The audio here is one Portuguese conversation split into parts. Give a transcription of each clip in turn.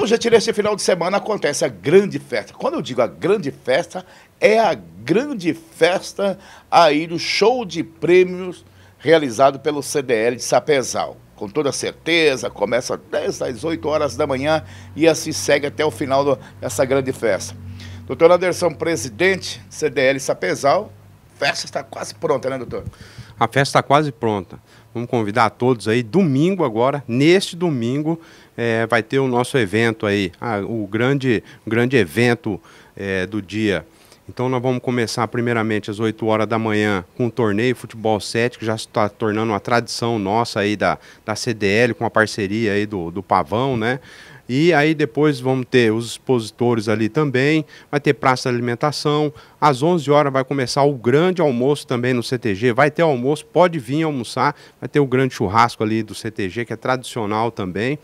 Então, gente, nesse final de semana acontece a grande festa. Quando eu digo a grande festa, é a grande festa aí do show de prêmios realizado pelo CDL de Sapezal. Com toda certeza, começa desde as 8 horas da manhã e assim segue até o final dessa grande festa. Doutor Anderson, presidente CDL Sapezal, festa está quase pronta, né, doutor? A festa está quase pronta. Vamos convidar todos aí, domingo agora, neste domingo, é, vai ter o nosso evento aí, ah, o grande, grande evento é, do dia. Então nós vamos começar primeiramente às 8 horas da manhã com o torneio Futebol 7, que já está tornando uma tradição nossa aí da, da CDL, com a parceria aí do, do Pavão, né? E aí depois vamos ter os expositores ali também, vai ter praça de alimentação. Às 11 horas vai começar o grande almoço também no CTG. Vai ter almoço, pode vir almoçar. Vai ter o grande churrasco ali do CTG, que é tradicional também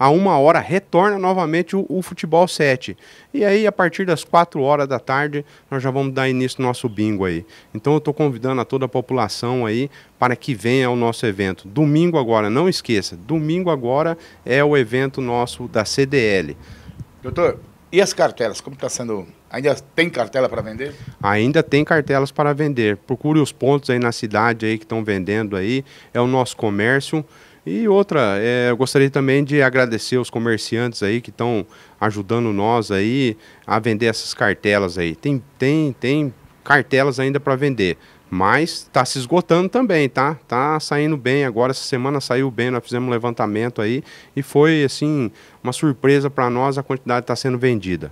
a uma hora retorna novamente o, o futebol 7. E aí, a partir das 4 horas da tarde, nós já vamos dar início ao nosso bingo aí. Então, eu estou convidando a toda a população aí para que venha ao nosso evento. Domingo agora, não esqueça, domingo agora é o evento nosso da CDL. Doutor, e as cartelas? Como está sendo Ainda tem cartela para vender? Ainda tem cartelas para vender. Procure os pontos aí na cidade aí que estão vendendo aí. É o nosso comércio. E outra, é, eu gostaria também de agradecer os comerciantes aí que estão ajudando nós aí a vender essas cartelas aí. Tem, tem, tem cartelas ainda para vender, mas está se esgotando também, tá? Tá saindo bem agora. Essa semana saiu bem, nós fizemos um levantamento aí e foi assim uma surpresa para nós a quantidade que está sendo vendida.